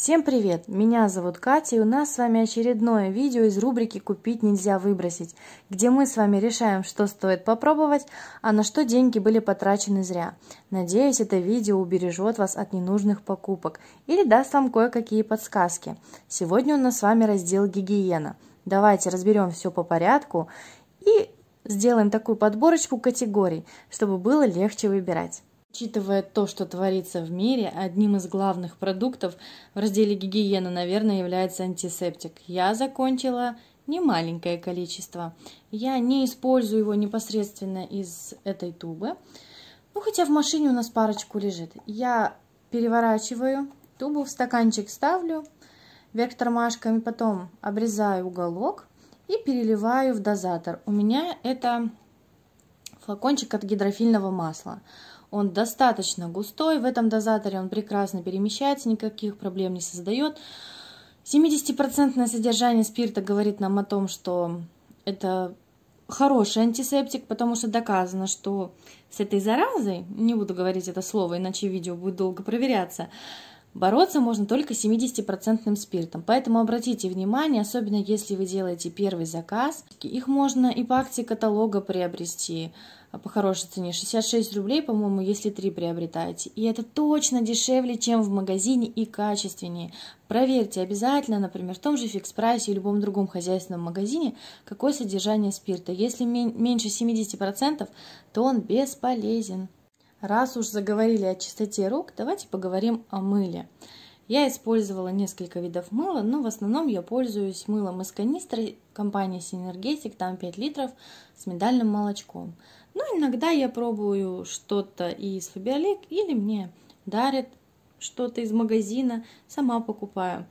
Всем привет! Меня зовут Катя, и у нас с вами очередное видео из рубрики «Купить нельзя выбросить», где мы с вами решаем, что стоит попробовать, а на что деньги были потрачены зря. Надеюсь, это видео убережет вас от ненужных покупок или даст вам кое-какие подсказки. Сегодня у нас с вами раздел «Гигиена». Давайте разберем все по порядку и сделаем такую подборочку категорий, чтобы было легче выбирать. Учитывая то, что творится в мире, одним из главных продуктов в разделе гигиены, наверное, является антисептик. Я закончила немаленькое количество. Я не использую его непосредственно из этой тубы. Ну, хотя в машине у нас парочку лежит. Я переворачиваю тубу, в стаканчик ставлю вверх тормашками, потом обрезаю уголок и переливаю в дозатор. У меня это флакончик от гидрофильного масла. Он достаточно густой, в этом дозаторе он прекрасно перемещается, никаких проблем не создает. 70% содержание спирта говорит нам о том, что это хороший антисептик, потому что доказано, что с этой заразой, не буду говорить это слово, иначе видео будет долго проверяться, бороться можно только 70% спиртом. Поэтому обратите внимание, особенно если вы делаете первый заказ, их можно и по акции каталога приобрести, а, по хорошей цене, 66 рублей, по-моему, если 3 приобретаете. И это точно дешевле, чем в магазине и качественнее. Проверьте обязательно, например, в том же фикс прайсе и любом другом хозяйственном магазине, какое содержание спирта. Если меньше 70%, то он бесполезен. Раз уж заговорили о чистоте рук, давайте поговорим о мыле. Я использовала несколько видов мыла, но в основном я пользуюсь мылом из канистры компании Синергетик, там 5 литров, с медальным молочком. Но ну, иногда я пробую что-то из Фаберлик или мне дарят что-то из магазина, сама покупаю.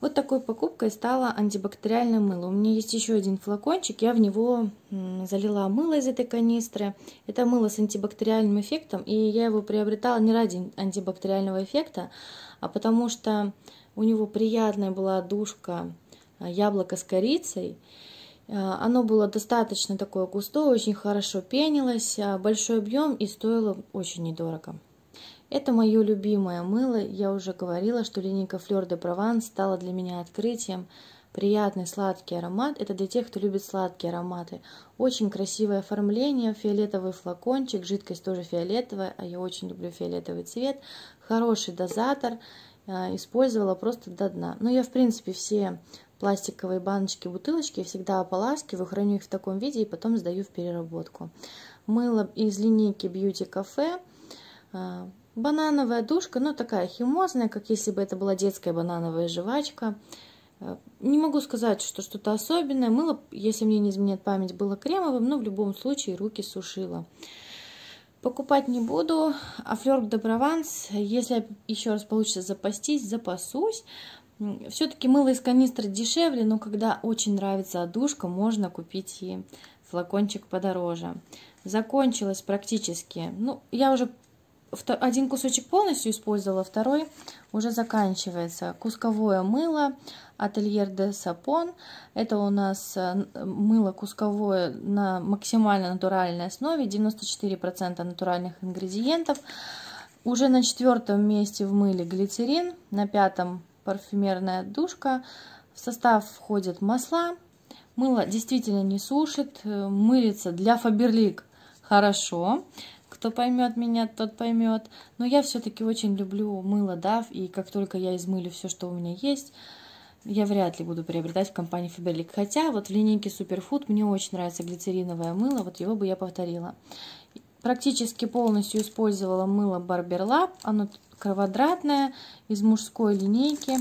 Вот такой покупкой стало антибактериальное мыло. У меня есть еще один флакончик, я в него залила мыло из этой канистры. Это мыло с антибактериальным эффектом, и я его приобретала не ради антибактериального эффекта, а потому что у него приятная была душка а, яблоко с корицей. Э, оно было достаточно такое густое, очень хорошо пенилось, а большой объем и стоило очень недорого. Это мое любимое мыло. Я уже говорила, что линейка Fleur де прованс стала для меня открытием. Приятный сладкий аромат. Это для тех, кто любит сладкие ароматы. Очень красивое оформление, фиолетовый флакончик, жидкость тоже фиолетовая, а я очень люблю фиолетовый цвет. Хороший дозатор э, использовала просто до дна. Но ну, я, в принципе, все пластиковые баночки, бутылочки, всегда ополаскиваю, храню их в таком виде и потом сдаю в переработку. Мыло из линейки Beauty Cafe, а, банановая душка, но ну, такая химозная, как если бы это была детская банановая жвачка. А, не могу сказать, что что-то особенное. Мыло, если мне не изменяет память, было кремовым, но в любом случае руки сушило. Покупать не буду, а флёрк де Прованс, если еще раз получится запастись, запасусь, все-таки мыло из канистры дешевле, но когда очень нравится одушка, можно купить и флакончик подороже. Закончилось практически. Ну, я уже один кусочек полностью использовала, второй уже заканчивается. Кусковое мыло Atelier de Sapon. Это у нас э, мыло кусковое на максимально натуральной основе, 94% натуральных ингредиентов. Уже на четвертом месте в мыле глицерин, на пятом парфюмерная душка. В состав входят масла. Мыло действительно не сушит, э, мылится для Фаберлик хорошо. Кто поймет меня, тот поймет. Но я все-таки очень люблю мыло Дав, и как только я измылю все, что у меня есть, я вряд ли буду приобретать в компании Фаберлик. Хотя вот в линейке Суперфуд мне очень нравится глицериновое мыло, вот его бы я повторила. Практически полностью использовала мыло Барберлап, оно квадратная из мужской линейки.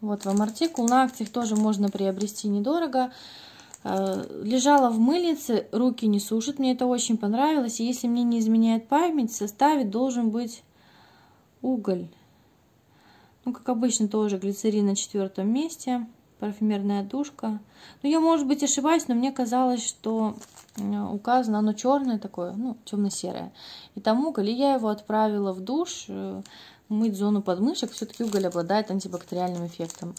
Вот вам артикул. На акциях тоже можно приобрести недорого. Э, лежала в мыльнице, руки не сушит. Мне это очень понравилось. И если мне не изменяет память, в составе должен быть уголь. Ну, как обычно, тоже глицерин на четвертом месте парфюмерная душка. Ну, я, может быть, ошибаюсь, но мне казалось, что указано, ну, оно черное такое, ну, темно-серое. И тому, уголь, я его отправила в душ, э, мыть зону подмышек, все-таки уголь обладает антибактериальным эффектом.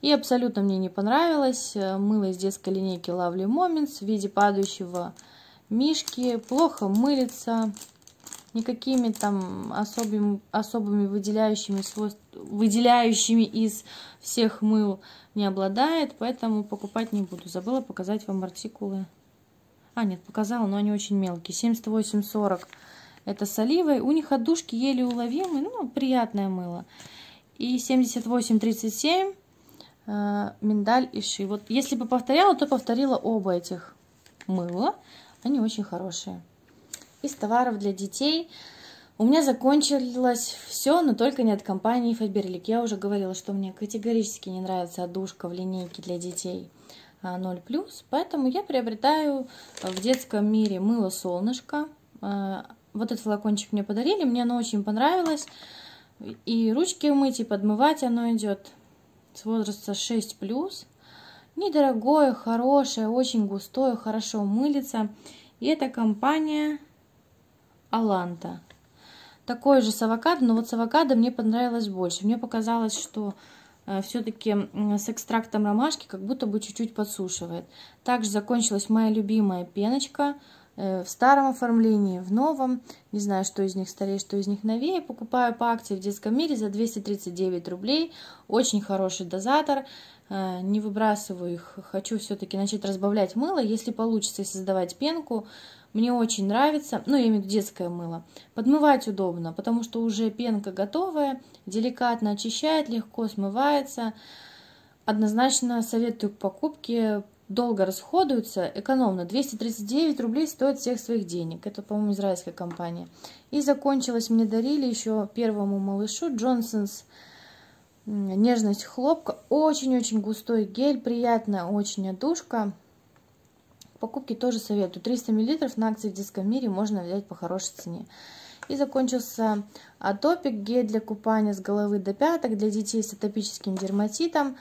И абсолютно мне не понравилось. Э, мыло из детской линейки Lovely Moments в виде падающего мишки. Плохо мылится никакими там особыми, особыми выделяющими, свойств, выделяющими из всех мыл не обладает, поэтому покупать не буду. Забыла показать вам артикулы. А, нет, показала, но они очень мелкие. 78,40 это с оливой. У них отдушки еле уловимые, ну, приятное мыло. И 78,37 э, миндаль и ши. Вот если бы повторяла, то повторила оба этих мыла. Они очень хорошие из товаров для детей. У меня закончилось все, но только не от компании Faberlic. Я уже говорила, что мне категорически не нравится одушка в линейке для детей 0+, а, поэтому я приобретаю в детском мире мыло «Солнышко». А, вот этот флакончик мне подарили, мне оно очень понравилось. И ручки умыть, и подмывать оно идет с возраста 6+. Недорогое, хорошее, очень густое, хорошо мылится. И эта компания Аланта. Такой же с авокадо, но вот с авокадо мне понравилось больше. Мне показалось, что э, все-таки с экстрактом ромашки как будто бы чуть-чуть подсушивает. Также закончилась моя любимая пеночка э, в старом оформлении, в новом. Не знаю, что из них старее, что из них новее. Покупаю по акции в детском мире за 239 рублей. Очень хороший дозатор. Э, не выбрасываю их, хочу все-таки начать разбавлять мыло, если получится создавать пенку, мне очень нравится, ну, я имею в виду детское мыло. Подмывать удобно, потому что уже пенка готовая, деликатно очищает, легко смывается. Однозначно советую к покупке, долго расходуются, экономно. 239 рублей стоит всех своих денег. Это, по-моему, израильская компания. И закончилось мне дарили еще первому малышу Johnson's нежность хлопка. Очень-очень густой гель, приятная очень отдушка. Покупки тоже советую. 300 мл на акции в Диском мире можно взять по хорошей цене. И закончился атопик, гель для купания с головы до пяток для детей с атопическим дерматитом.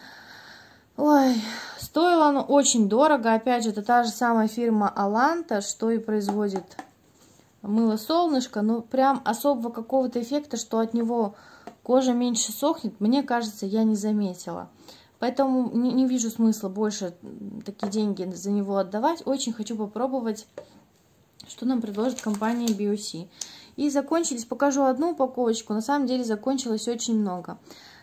Ой, стоил он очень дорого. Опять же, это та же самая фирма Аланта, что и производит мыло солнышко. Но ну, прям особого какого-то эффекта, что от него кожа меньше сохнет, мне кажется, я не заметила. Поэтому не, не вижу смысла больше такие деньги за него отдавать. Очень хочу попробовать, что нам предложит компания BOC. И закончились, покажу одну упаковочку, на самом деле закончилось очень много.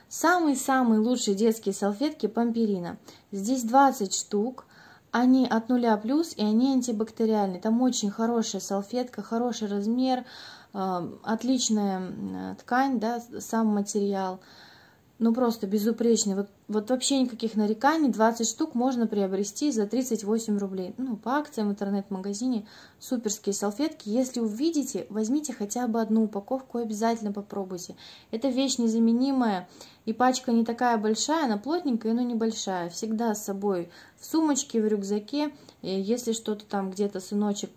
Самые-самые лучшие детские салфетки Памперина. Здесь 20 штук, они от нуля плюс и они антибактериальные. Там очень хорошая салфетка, хороший размер, Отличная ткань, да, сам материал. Ну, просто безупречный. Вот, вот вообще никаких нареканий. 20 штук можно приобрести за 38 рублей. Ну, по акциям в интернет-магазине суперские салфетки. Если увидите, возьмите хотя бы одну упаковку и обязательно попробуйте. Это вещь незаменимая. И пачка не такая большая, она плотненькая, но небольшая. Всегда с собой в сумочке, в рюкзаке. если что-то там где-то сыночек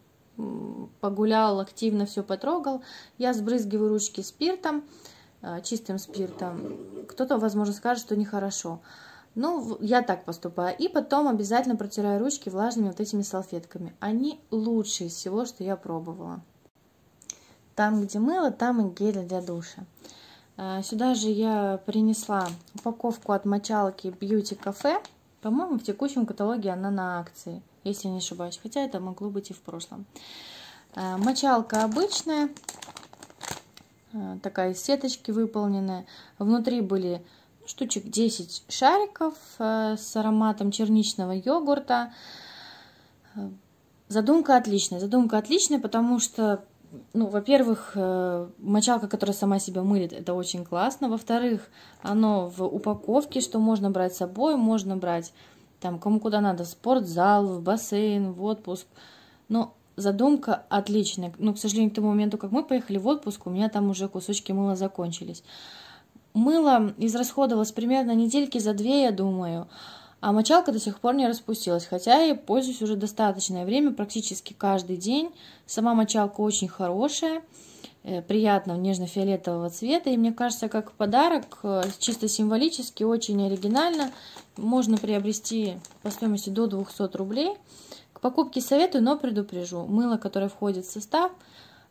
погулял, активно все потрогал. Я сбрызгиваю ручки спиртом, э, чистым спиртом. Кто-то, возможно, скажет, что нехорошо. Ну, я так поступаю. И потом обязательно протираю ручки влажными вот этими салфетками. Они лучшие из всего, что я пробовала. Там, где мыло, там и гели для душа. Э, сюда же я принесла упаковку от мочалки Beauty Cafe. По-моему, в текущем каталоге она на акции если не ошибаюсь. Хотя это могло быть и в прошлом. Э, мочалка обычная, э, такая из сеточки выполненная. Внутри были ну, штучек 10 шариков э, с ароматом черничного йогурта. Задумка отличная. Задумка отличная, потому что, ну, во-первых, мочалка, которая сама себя мылит, это очень классно. Во-вторых, оно в упаковке, что можно брать с собой, можно брать там кому куда надо, в спортзал, в бассейн, в отпуск. Но задумка отличная. Но, ну, к сожалению, к тому моменту, как мы поехали в отпуск, у меня там уже кусочки мыла закончились. Мыло израсходовалось примерно недельки за две, я думаю. А мочалка до сих пор не распустилась, хотя я пользуюсь уже достаточное время, практически каждый день. Сама мочалка очень хорошая. Э, приятного нежно-фиолетового цвета. И мне кажется, как подарок, э, чисто символически, очень оригинально, можно приобрести по стоимости до 200 рублей. К покупке советую, но предупрежу. Мыло, которое входит в состав,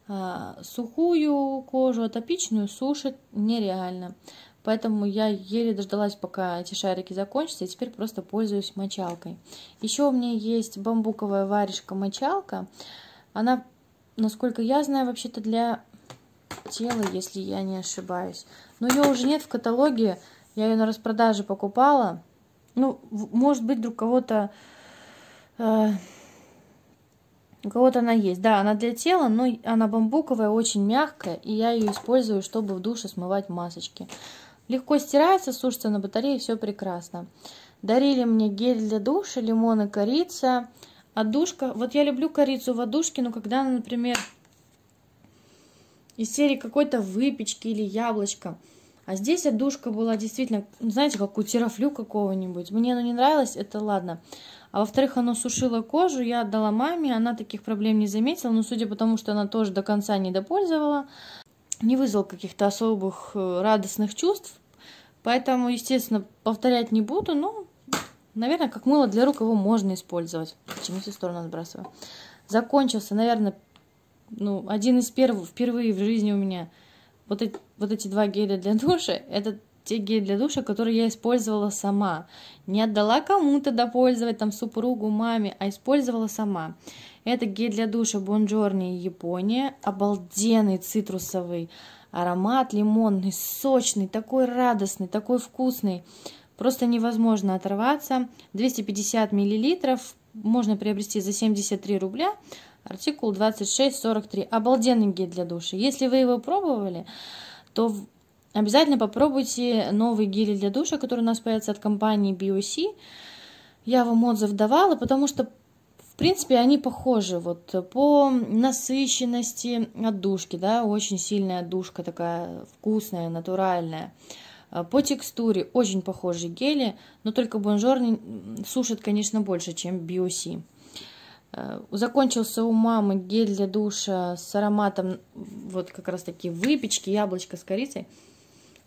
э, сухую кожу, атопичную сушит нереально. Поэтому я еле дождалась, пока эти шарики закончатся, и теперь просто пользуюсь мочалкой. Еще у меня есть бамбуковая варежка-мочалка. Она, насколько я знаю, вообще-то для тело, если я не ошибаюсь. Но ее уже нет в каталоге, я ее на распродаже покупала. Ну, может быть, вдруг кого-то... Э, у кого-то она есть. Да, она для тела, но она бамбуковая, очень мягкая, и я ее использую, чтобы в душе смывать масочки. Легко стирается, сушится на батарее, все прекрасно. Дарили мне гель для душа, лимон и корица, отдушка. Вот я люблю корицу в одушке, но когда она, например, из серии какой-то выпечки или яблочко. А здесь одушка была действительно, ну, знаете, как у терафлю какого-нибудь. Мне оно не нравилось, это ладно. А во-вторых, оно сушило кожу, я отдала маме, она таких проблем не заметила, но судя по тому, что она тоже до конца не допользовала, не вызвал каких-то особых э, радостных чувств. Поэтому, естественно, повторять не буду, но, наверное, как мыло для рук его можно использовать. Почему всю сторону отбрасываю? Закончился, наверное, ну, один из первых, впервые в жизни у меня вот эти, вот эти два геля для душа, это те гели для душа, которые я использовала сама. Не отдала кому-то допользовать, там, супругу, маме, а использовала сама. Это гель для душа Бонжорни Япония. Обалденный цитрусовый аромат, лимонный, сочный, такой радостный, такой вкусный. Просто невозможно оторваться. 250 миллилитров можно приобрести за 73 рубля. Артикул 2643. Обалденный гель для душа. Если вы его пробовали, то обязательно попробуйте новый гель для душа, который у нас появится от компании BOC. Я вам отзыв давала, потому что в принципе, они похожи вот по насыщенности отдушки, да, очень сильная отдушка такая вкусная, натуральная. А по текстуре очень похожи гели, но только Бонжор сушит, конечно, больше, чем Биоси. Э, закончился у мамы гель для душа с ароматом вот как раз таки выпечки, яблочко с корицей.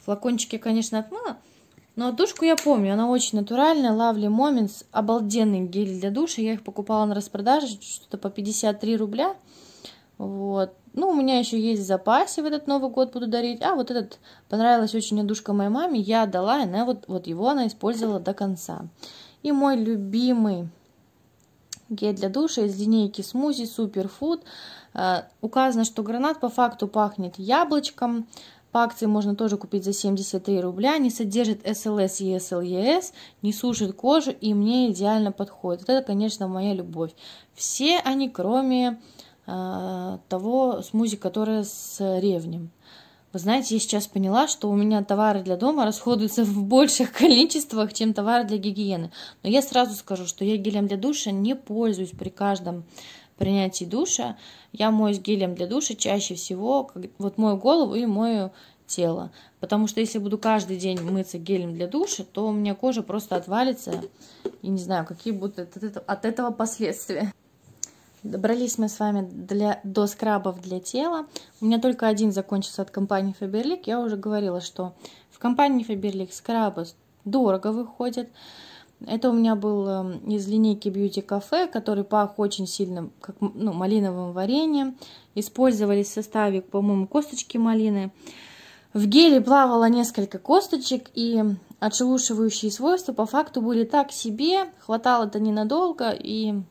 Флакончики, конечно, отмыла, но душку я помню, она очень натуральная. Lovely Moments, обалденный гель для душа. Я их покупала на распродаже, что-то по 53 рубля. Вот. Ну, у меня еще есть в запасе в этот Новый год буду дарить. А вот этот понравилась очень душка моей маме. Я дала, она вот, вот его она использовала до конца. И мой любимый гель для душа из линейки смузи суперфуд. Э, указано, что гранат по факту пахнет яблочком. По акции можно тоже купить за 73 рубля. Не содержит СЛС и СЛЕС, не сушит кожу и мне идеально подходит. Вот это, конечно, моя любовь. Все они, кроме э, того смузи, которое с ревнем. Вы знаете, я сейчас поняла, что у меня товары для дома расходуются в больших количествах, чем товары для гигиены. Но я сразу скажу, что я гелем для душа не пользуюсь при каждом принятии душа. Я моюсь гелем для душа чаще всего, вот мою голову и мою тело. Потому что если буду каждый день мыться гелем для душа, то у меня кожа просто отвалится. И не знаю, какие будут от этого, от этого последствия. Добрались мы с вами для, до скрабов для тела. У меня только один закончился от компании Faberlic. Я уже говорила, что в компании Faberlic скрабы дорого выходят. Это у меня был эм, из линейки Beauty Cafe, который пах очень сильно как, ну, малиновым вареньем. Использовались в составе, по-моему, косточки малины. В геле плавало несколько косточек, и отшелушивающие свойства по факту были так себе. Хватало это ненадолго, и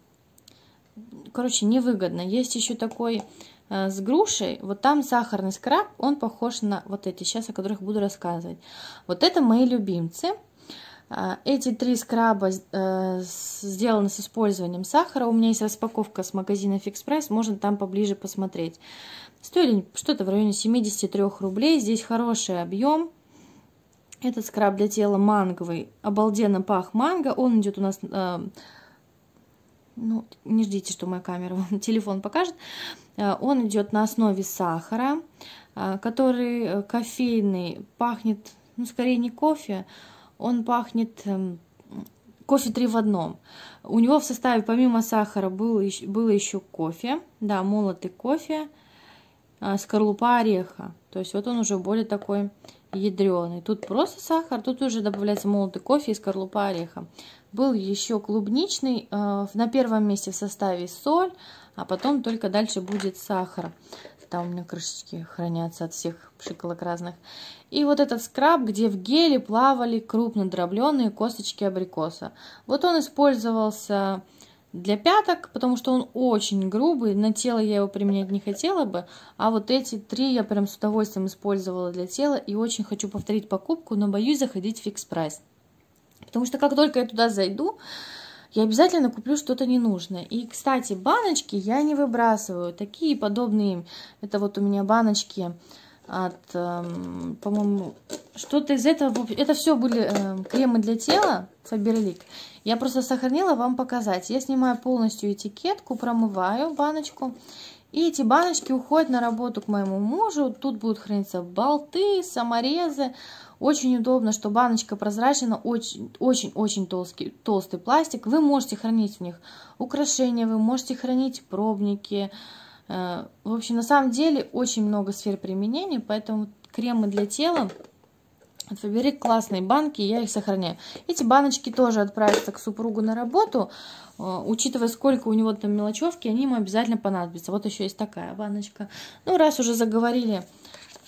короче, невыгодно. Есть еще такой э, с грушей, вот там сахарный скраб, он похож на вот эти, сейчас о которых буду рассказывать. Вот это мои любимцы. Э, эти три скраба э, сделаны с использованием сахара. У меня есть распаковка с магазина Фикспрайс, можно там поближе посмотреть. Стоили что-то в районе 73 рублей. Здесь хороший объем. Этот скраб для тела манговый. Обалденно пах манго. Он идет у нас э, ну, не ждите, что моя камера вам телефон покажет. Э, он идет на основе сахара, э, который э, кофейный, пахнет, ну, скорее не кофе, он пахнет эм, кофе три в одном. У него в составе помимо сахара был, было еще кофе, да, молотый кофе, скорлупа ореха. То есть вот он уже более такой ядреный. Тут просто сахар, тут уже добавляется молотый кофе и скорлупа ореха. Был еще клубничный, э, на первом месте в составе соль, а потом только дальше будет сахар. Там у меня крышечки хранятся от всех пшиколок разных. И вот этот скраб, где в геле плавали крупно дробленые косточки абрикоса. Вот он использовался для пяток, потому что он очень грубый, на тело я его применять не хотела бы, а вот эти три я прям с удовольствием использовала для тела и очень хочу повторить покупку, но боюсь заходить в фикс прайс. Потому что как только я туда зайду, я обязательно куплю что-то ненужное. И, кстати, баночки я не выбрасываю. Такие подобные. Это вот у меня баночки от, эм, по-моему, что-то из этого. Это все были э, кремы для тела Faberlic. Я просто сохранила вам показать. Я снимаю полностью этикетку, промываю баночку. И эти баночки уходят на работу к моему мужу. Тут будут храниться болты, саморезы, очень удобно, что баночка прозрачна, очень-очень толстый, толстый пластик. Вы можете хранить в них украшения, вы можете хранить пробники. Э, в общем, на самом деле очень много сфер применения, поэтому кремы для тела от Фаберик классные банки, я их сохраняю. Эти баночки тоже отправятся к супругу на работу. Э, учитывая, сколько у него там мелочевки, они ему обязательно понадобятся. Вот еще есть такая баночка. Ну, раз уже заговорили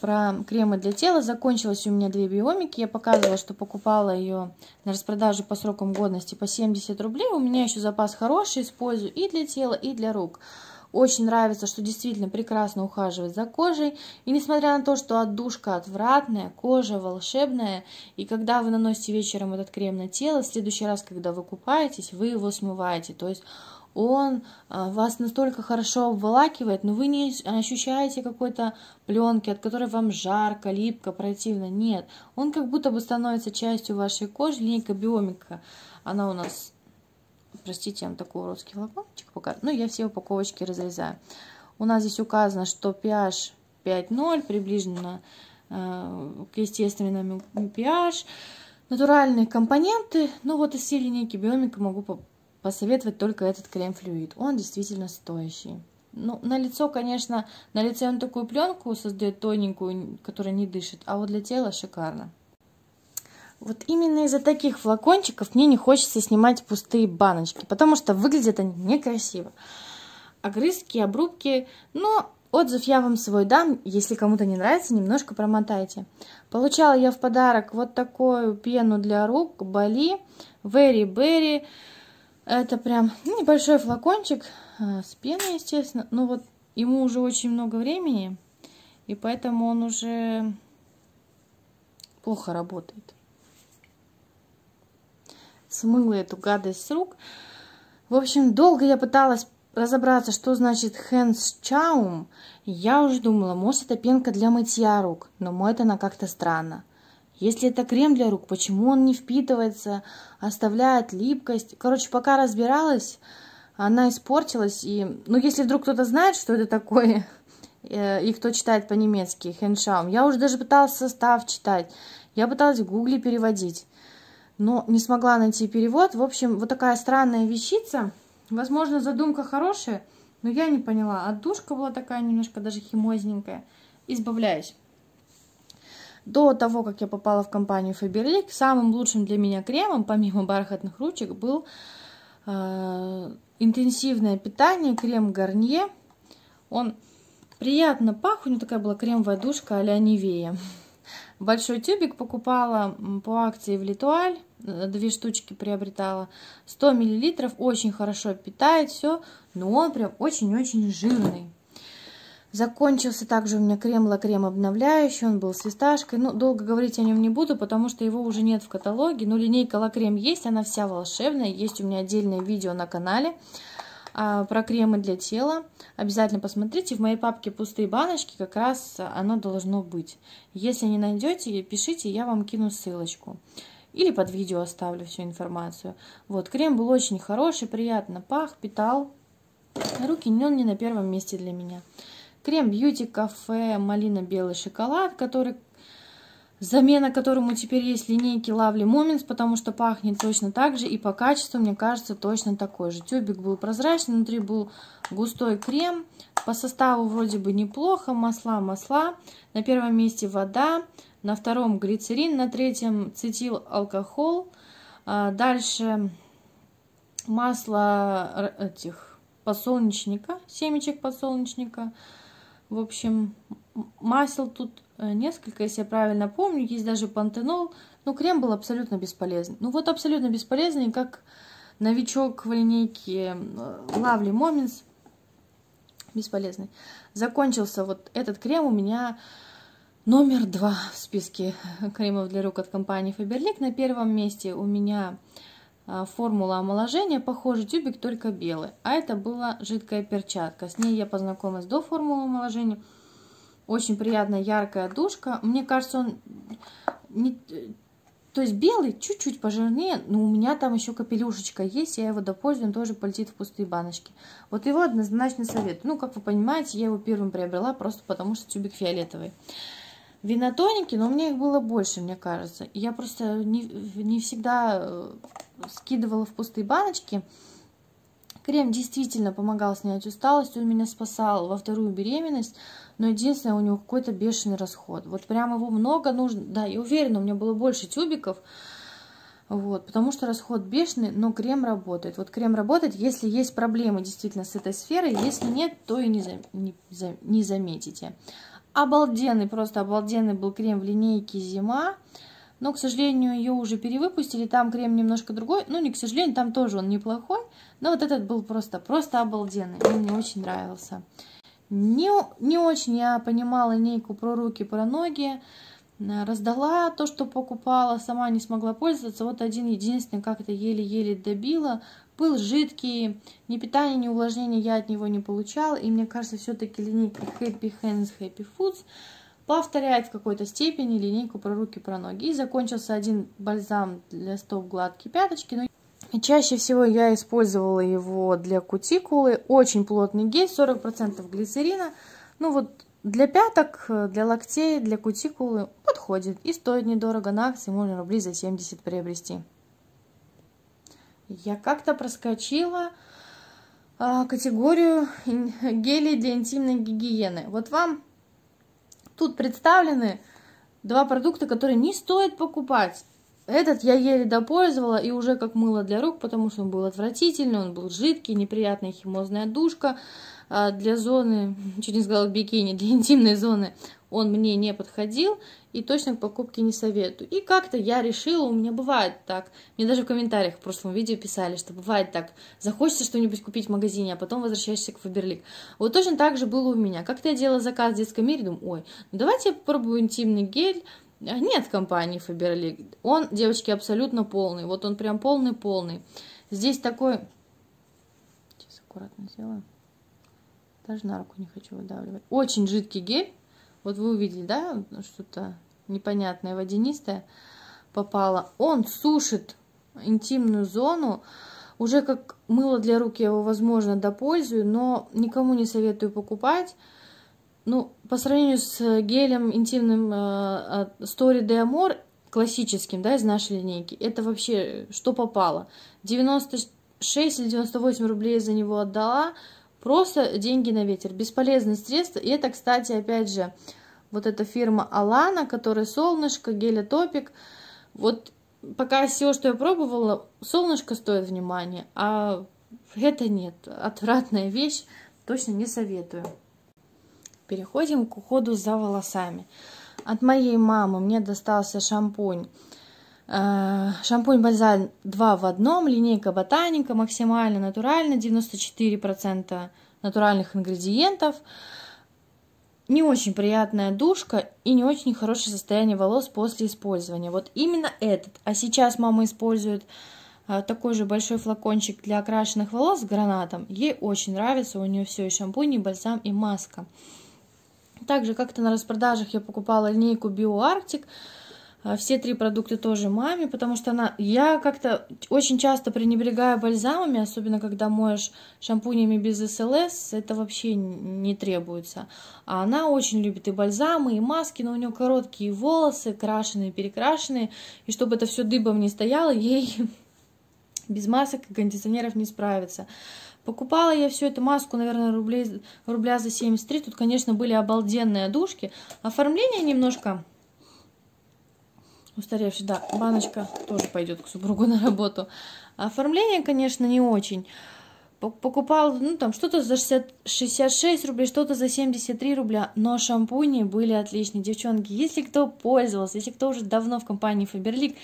про кремы для тела. Закончилось у меня две биомики. Я показывала, что покупала ее на распродаже по срокам годности по 70 рублей. У меня еще запас хороший, использую и для тела, и для рук. Очень нравится, что действительно прекрасно ухаживает за кожей. И несмотря на то, что отдушка отвратная, кожа волшебная, и когда вы наносите вечером этот крем на тело, в следующий раз, когда вы купаетесь, вы его смываете. То есть он а, вас настолько хорошо обволакивает, но вы не ощущаете какой-то пленки, от которой вам жарко, липко, противно. Нет, он как будто бы становится частью вашей кожи, линейка биомика. Она у нас, простите, я вам такой уродский флакончик пока, но ну, я все упаковочки разрезаю. У нас здесь указано, что pH 5.0 приближенно э, к естественному pH натуральные компоненты. Ну вот из серии некий биомика могу посоветовать только этот крем-флюид. Он действительно стоящий. Ну, на лицо, конечно, на лице он такую пленку создает тоненькую, которая не дышит, а вот для тела шикарно. Вот именно из-за таких флакончиков мне не хочется снимать пустые баночки, потому что выглядят они некрасиво. Огрызки, обрубки, но отзыв я вам свой дам, если кому-то не нравится, немножко промотайте. Получала я в подарок вот такую пену для рук, Бали, Very Berry это прям ну, небольшой флакончик э, с пеной, естественно. Но ну, вот ему уже очень много времени, и поэтому он уже плохо работает. Смыла эту гадость с рук. В общем, долго я пыталась разобраться, что значит hands chaum. Я уже думала, может, это пенка для мытья рук, но моет она как-то странно. Если это крем для рук, почему он не впитывается, оставляет липкость? Короче, пока разбиралась, она испортилась. И, ну, если вдруг кто-то знает, что это такое, э, и кто читает по-немецки, хеншаум, я уже даже пыталась состав читать, я пыталась в гугле переводить, но не смогла найти перевод. В общем, вот такая странная вещица. Возможно, задумка хорошая, но я не поняла. Отдушка была такая немножко даже химозненькая. Избавляюсь. До того, как я попала в компанию Faberlic, самым лучшим для меня кремом, помимо бархатных ручек, был э, интенсивное питание, крем Гарнье. Он приятно пах, у него такая была кремовая душка а-ля Невея. Большой тюбик покупала по акции в Литуаль, э, две штучки приобретала, 100 мл, очень хорошо питает все, но он прям очень-очень жирный. Закончился также у меня крем лакрем обновляющий, он был с фисташкой. Ну, долго говорить о нем не буду, потому что его уже нет в каталоге. Но линейка лакрем есть, она вся волшебная. Есть у меня отдельное видео на канале а, про кремы для тела. Обязательно посмотрите. В моей папке пустые баночки как раз оно должно быть. Если не найдете, пишите, я вам кину ссылочку или под видео оставлю всю информацию. Вот, крем был очень хороший, приятно пах, питал. Руки он не на первом месте для меня. Крем Beauty Cafe малина белый шоколад, который замена которому теперь есть линейки Lovely Moments, потому что пахнет точно так же и по качеству, мне кажется, точно такой же. Тюбик был прозрачный, внутри был густой крем, по составу вроде бы неплохо, масла, масла, на первом месте вода, на втором глицерин, на третьем цетил алкохол, а дальше масло этих подсолнечника, семечек подсолнечника, в общем, масел тут э, несколько, если я правильно помню. Есть даже пантенол. Но ну, крем был абсолютно бесполезный. Ну вот абсолютно бесполезный, как новичок в линейке э, Lovely Moments. Бесполезный. Закончился вот этот крем у меня номер два в списке кремов для рук от компании Faberlic. На первом месте у меня а, формула омоложения похоже, тюбик только белый. А это была жидкая перчатка. С ней я познакомилась до формулы омоложения. Очень приятная яркая душка. Мне кажется, он... Не... То есть белый чуть-чуть пожирнее, но у меня там еще капелюшечка есть, я его допользую, он тоже полетит в пустые баночки. Вот его однозначный совет. Ну, как вы понимаете, я его первым приобрела просто потому, что тюбик фиолетовый винотоники, но у меня их было больше, мне кажется. Я просто не, не всегда э, скидывала в пустые баночки. Крем действительно помогал снять усталость, он меня спасал во вторую беременность, но единственное, у него какой-то бешеный расход. Вот прям его много нужно, да, я уверена, у меня было больше тюбиков, вот, потому что расход бешеный, но крем работает. Вот крем работает, если есть проблемы действительно с этой сферой, если нет, то и не, за, не, не заметите. Обалденный, просто обалденный был крем в линейке «Зима» но, к сожалению, ее уже перевыпустили, там крем немножко другой, ну, не к сожалению, там тоже он неплохой, но вот этот был просто, просто обалденный, он мне очень нравился. Не, не очень я понимала линейку про руки, про ноги, раздала то, что покупала, сама не смогла пользоваться, вот один единственный как-то еле-еле добила, был жидкий, ни питания, ни увлажнения я от него не получала, и мне кажется, все-таки линейка Happy Hands, Happy Foods повторяет в какой-то степени линейку про руки, про ноги. И закончился один бальзам для стоп гладкие пяточки. Но ну, Чаще всего я использовала его для кутикулы. Очень плотный гель, 40% глицерина. Ну вот для пяток, для локтей, для кутикулы подходит. И стоит недорого, на акции можно рублей за 70 приобрести. Я как-то проскочила а, категорию гелей для интимной гигиены. Вот вам Тут представлены два продукта, которые не стоит покупать. Этот я еле допользовала и уже как мыло для рук, потому что он был отвратительный, он был жидкий, неприятная химозная душка а, для зоны, чуть не сказала бикини, для интимной зоны он мне не подходил и точно к покупке не советую. И как-то я решила, у меня бывает так, мне даже в комментариях в прошлом видео писали, что бывает так, захочется что-нибудь купить в магазине, а потом возвращаешься к Фаберлик. Вот точно так же было у меня. Как-то я делала заказ в детском мире, думаю, ой, ну давайте я попробую интимный гель, а нет компании Фаберлик. Он, девочки, абсолютно полный. Вот он прям полный-полный. Здесь такой... Сейчас аккуратно сделаю. Даже на руку не хочу выдавливать. Очень жидкий гель. Вот вы увидели, да, что-то непонятное, водянистое попало. Он сушит интимную зону. Уже как мыло для рук я его, возможно, допользую, но никому не советую покупать. Ну, по сравнению с гелем интимным э, э Story de Amor, классическим, да, из нашей линейки, это вообще что попало. 96 или 98 рублей за него отдала, просто деньги на ветер, бесполезные средства. И это, кстати, опять же, вот эта фирма Алана, которая солнышко, гель Вот пока все, что я пробовала, солнышко стоит внимания, а это нет. Отвратная вещь, точно не советую. Переходим к уходу за волосами. От моей мамы мне достался шампунь. Э, шампунь бальзам 2 в одном, линейка ботаника, максимально натурально, 94% натуральных ингредиентов не очень приятная душка и не очень хорошее состояние волос после использования. Вот именно этот. А сейчас мама использует а, такой же большой флакончик для окрашенных волос с гранатом. Ей очень нравится, у нее все и шампунь, и бальзам, и маска. Также как-то на распродажах я покупала линейку BioArctic. Arctic а, все три продукта тоже маме, потому что она... Я как-то очень часто пренебрегаю бальзамами, особенно когда моешь шампунями без СЛС, это вообще не требуется. А она очень любит и бальзамы, и маски, но у нее короткие волосы, крашеные, перекрашенные, и чтобы это все дыбом не стояло, ей без масок и кондиционеров не справиться. Покупала я всю эту маску, наверное, рублей, рубля за 73. Тут, конечно, были обалденные одушки. Оформление немножко устаревший, да, баночка тоже пойдет к супругу на работу. Оформление, конечно, не очень. Покупал, ну, там, что-то за 60, 66 рублей, что-то за 73 рубля, но шампуни были отличные. Девчонки, если кто пользовался, если кто уже давно в компании Faberlic,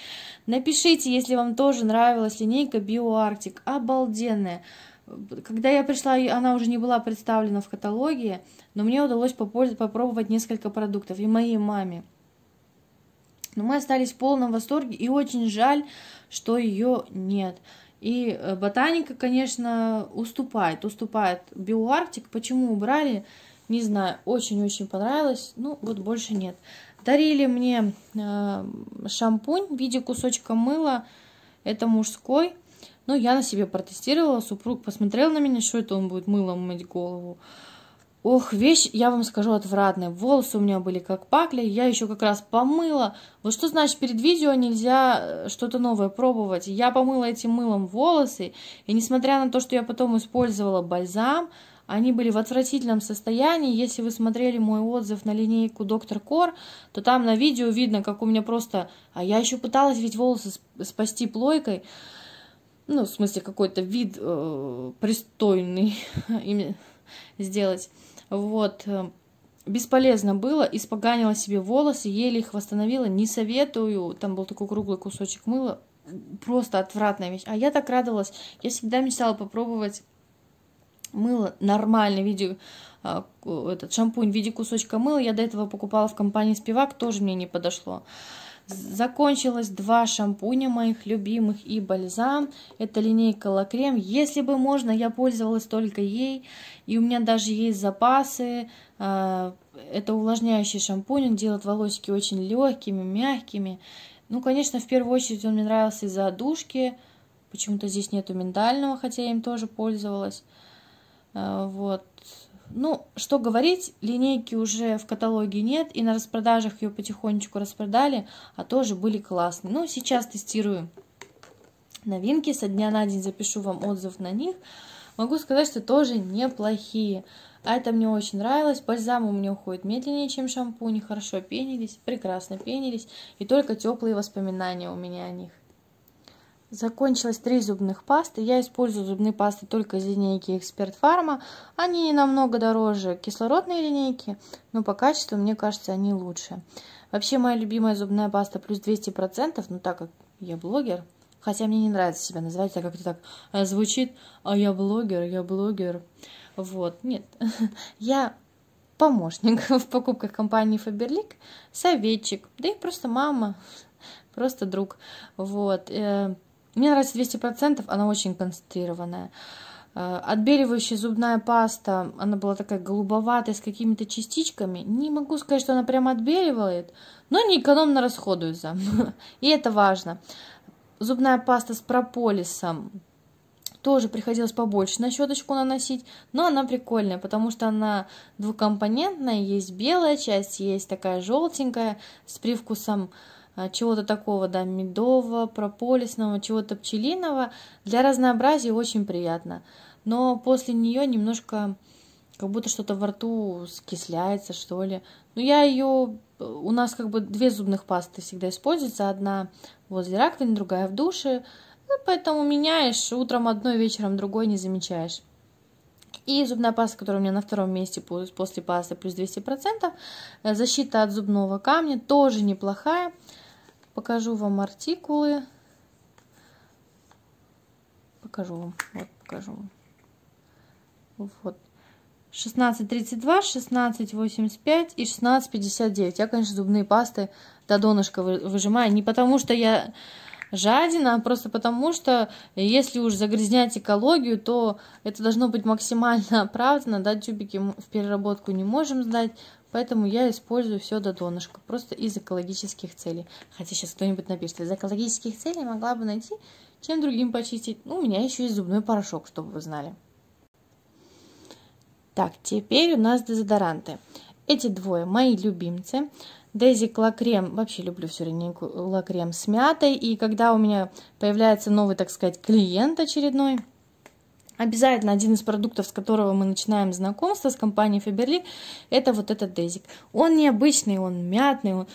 напишите, если вам тоже нравилась линейка BioArctic, обалденная. Когда я пришла, она уже не была представлена в каталоге, но мне удалось попробовать несколько продуктов, и моей маме. Но мы остались в полном восторге и очень жаль, что ее нет. И э, ботаника, конечно, уступает, уступает биоарктик. Почему убрали, не знаю, очень-очень понравилось, ну вот больше нет. Дарили мне э, шампунь в виде кусочка мыла, это мужской, но я на себе протестировала, супруг посмотрел на меня, что это он будет мылом мыть голову. Ох, вещь, я вам скажу, отвратная. Волосы у меня были как пакли, я еще как раз помыла. Вот что значит, перед видео нельзя э, что-то новое пробовать. Я помыла этим мылом волосы, и несмотря на то, что я потом использовала бальзам, они были в отвратительном состоянии. Если вы смотрели мой отзыв на линейку Доктор Кор, то там на видео видно, как у меня просто... А я еще пыталась ведь волосы спасти плойкой. Ну, в смысле, какой-то вид э, пристойный сделать. Вот. Э, бесполезно было, испоганила себе волосы, еле их восстановила, не советую. Там был такой круглый кусочек мыла, просто отвратная вещь. А я так радовалась, я всегда мечтала попробовать мыло нормальное в виде а, этот шампунь в виде кусочка мыла я до этого покупала в компании Спивак тоже мне не подошло Закончилось два шампуня моих любимых и бальзам. Это линейка Лакрем. Если бы можно, я пользовалась только ей. И у меня даже есть запасы. А, это увлажняющий шампунь. Он делает волосики очень легкими, мягкими. Ну, конечно, в первую очередь он мне нравился из-за одушки. Почему-то здесь нету миндального, хотя я им тоже пользовалась. А, вот. Ну, что говорить, линейки уже в каталоге нет, и на распродажах ее потихонечку распродали, а тоже были классные. Ну, сейчас тестирую новинки, со дня на день запишу вам отзыв на них. Могу сказать, что тоже неплохие. А это мне очень нравилось. Бальзам у меня уходит медленнее, чем шампунь. Хорошо пенились, прекрасно пенились. И только теплые воспоминания у меня о них. Закончилось три зубных пасты. Я использую зубные пасты только из линейки Эксперт Фарма. Они намного дороже кислородной линейки, но по качеству, мне кажется, они лучше. Вообще, моя любимая зубная паста плюс 200%, но ну, так как я блогер, хотя мне не нравится себя называть, так как то так э, звучит, а я блогер, я блогер. Вот, нет. Я помощник в покупках компании Faberlic, советчик, да и просто мама, просто друг. Вот. Э, мне нравится 200%, она очень концентрированная. Э, отбеливающая зубная паста, она была такая голубоватая, с какими-то частичками. Не могу сказать, что она прям отбеливает, но не экономно расходуется. И это важно. Зубная паста с прополисом. Тоже приходилось побольше на щеточку наносить, но она прикольная, потому что она двухкомпонентная, есть белая часть, есть такая желтенькая с привкусом э, Э, чего-то такого, да, медового, прополисного, чего-то пчелиного. Для разнообразия очень приятно. Но после нее немножко как будто что-то во рту скисляется, что ли. Но ну, я ее... У нас как бы две зубных пасты всегда используются. Одна возле раковины, другая в душе. Ну, поэтому меняешь утром одной, вечером другой не замечаешь. И зубная паста, которая у меня на втором месте после пасты плюс 200%, э, защита от зубного камня тоже неплохая покажу вам артикулы. Покажу вам, вот покажу вам. Вот. 16.32, 16.85 и 16.59. Я, конечно, зубные пасты до донышка выжимаю. Не потому, что я жадина, а просто потому, что если уж загрязнять экологию, то это должно быть максимально оправдано. Да, тюбики в переработку не можем сдать, Поэтому я использую все до донышка, просто из экологических целей. Хотя сейчас кто-нибудь напишет, из экологических целей могла бы найти, чем другим почистить. Ну, у меня еще есть зубной порошок, чтобы вы знали. Так, теперь у нас дезодоранты. Эти двое мои любимцы. Дезик лакрем, вообще люблю все лакрем с мятой. И когда у меня появляется новый, так сказать, клиент очередной, Обязательно один из продуктов, с которого мы начинаем знакомство с компанией Faberlic, это вот этот дезик. Он необычный, он мятный, он,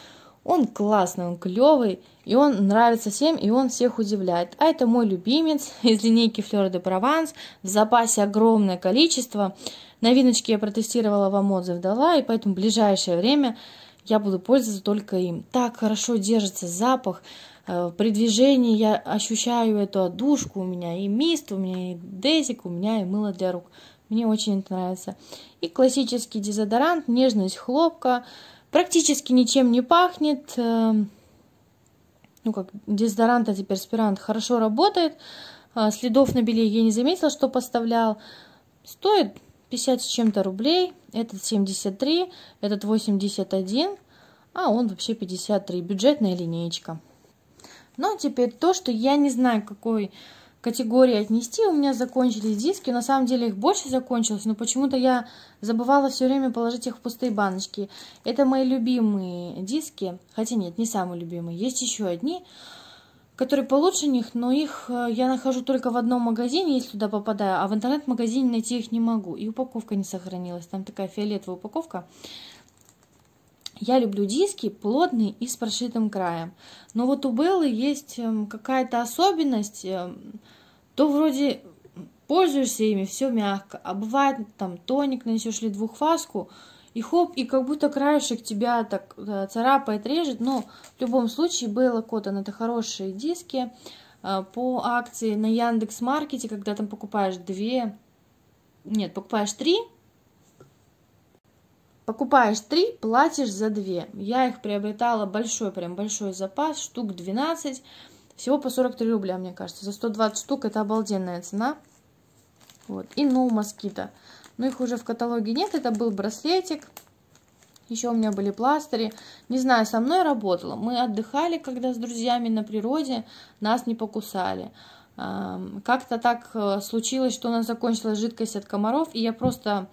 он классный, он клевый, и он нравится всем, и он всех удивляет. А это мой любимец из линейки Fleur de Provence. В запасе огромное количество. Новиночки я протестировала, вам отзыв дала, и поэтому в ближайшее время я буду пользоваться только им. Так хорошо держится запах, Э, При движении я ощущаю эту одушку у меня и мист, у меня и дезик, у меня и мыло для рук. Мне очень это нравится. И классический дезодорант, нежность хлопка. Практически ничем не пахнет. Э, ну как, дезодорант, а теперь спирант хорошо работает. Э, следов на белье я не заметила, что поставлял. Стоит 50 с чем-то рублей. Этот 73, этот 81, а он вообще 53. Бюджетная линеечка. Но теперь то, что я не знаю, какой категории отнести. У меня закончились диски. На самом деле их больше закончилось, но почему-то я забывала все время положить их в пустые баночки. Это мои любимые диски. Хотя нет, не самые любимые. Есть еще одни, которые получше них, но их э, я нахожу только в одном магазине, если туда попадаю. А в интернет-магазине найти их не могу. И упаковка не сохранилась. Там такая фиолетовая упаковка. Я люблю диски плотные и с прошитым краем. Но вот у Беллы есть эм, какая-то особенность, эм, то вроде пользуешься ими, все мягко, а бывает там тоник нанесешь или двухфаску, и хоп, и как будто краешек тебя так э, царапает, режет, но в любом случае Белла Коттон это хорошие диски э, по акции на Яндекс.Маркете, когда там покупаешь две, нет, покупаешь три Покупаешь три, платишь за две. Я их приобретала большой, прям большой запас, штук 12, всего по 43 рубля, мне кажется. За 120 штук это обалденная цена. Вот. И No москита. Но их уже в каталоге нет, это был браслетик. Еще у меня были пластыри. Не знаю, со мной работала. Мы отдыхали, когда с друзьями на природе, нас не покусали. Как-то так э, случилось, что у нас закончилась жидкость от комаров, и я просто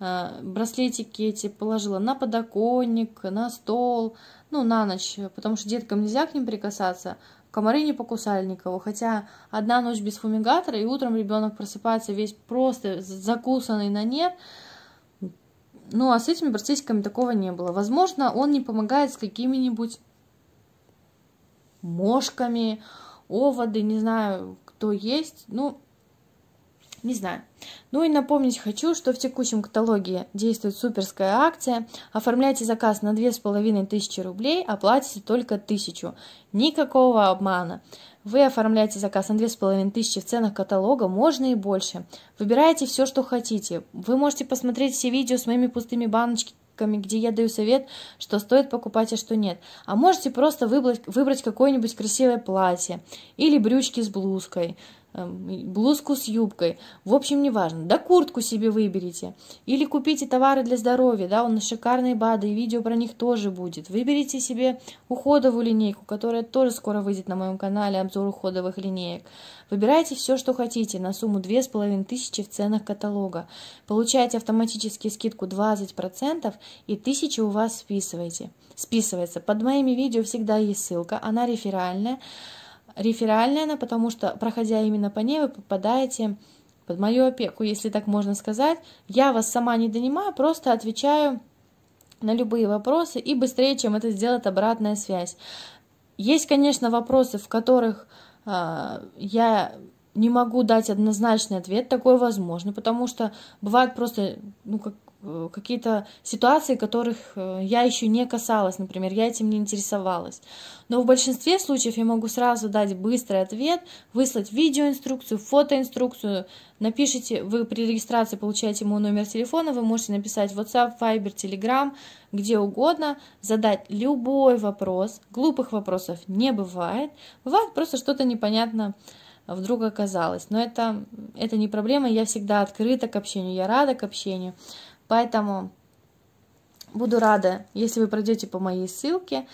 Э, браслетики эти положила на подоконник, на стол, ну, на ночь, потому что деткам нельзя к ним прикасаться, комары не покусали никого, хотя одна ночь без фумигатора, и утром ребенок просыпается весь просто закусанный на нет, ну, а с этими браслетиками такого не было. Возможно, он не помогает с какими-нибудь мошками, оводы, не знаю, кто есть, ну, не знаю. Ну и напомнить хочу, что в текущем каталоге действует суперская акция. Оформляйте заказ на 2500 рублей, оплатите а только 1000. Никакого обмана. Вы оформляете заказ на 2500 в ценах каталога, можно и больше. Выбирайте все, что хотите. Вы можете посмотреть все видео с моими пустыми баночками где я даю совет, что стоит покупать, а что нет. А можете просто выбрать, выбрать какое-нибудь красивое платье или брючки с блузкой. Эм, блузку с юбкой, в общем, неважно, да куртку себе выберите, или купите товары для здоровья, да, у нас шикарные БАДы, и видео про них тоже будет, выберите себе уходовую линейку, которая тоже скоро выйдет на моем канале, обзор уходовых линеек, выбирайте все, что хотите, на сумму тысячи в ценах каталога, получайте автоматически скидку 20% и 1000 у вас списываете, списывается, под моими видео всегда есть ссылка, она реферальная, реферальная она, потому что, проходя именно по ней, вы попадаете под мою опеку, если так можно сказать. Я вас сама не донимаю, просто отвечаю на любые вопросы и быстрее, чем это сделает обратная связь. Есть, конечно, вопросы, в которых э, я не могу дать однозначный ответ, такое возможно, потому что бывает просто ну, как Э, какие-то ситуации, которых э, я еще не касалась, например, я этим не интересовалась. Но в большинстве случаев я могу сразу дать быстрый ответ, выслать видеоинструкцию, фотоинструкцию, напишите, вы при регистрации получаете мой номер телефона, вы можете написать WhatsApp, Viber, Telegram, где угодно, задать любой вопрос, глупых вопросов не бывает, бывает просто что-то непонятно, вдруг оказалось. Но это, это не проблема, я всегда открыта к общению, я рада к общению. Поэтому буду рада, если вы пройдете по моей ссылке.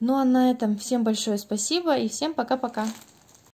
Ну а на этом всем большое спасибо и всем пока-пока.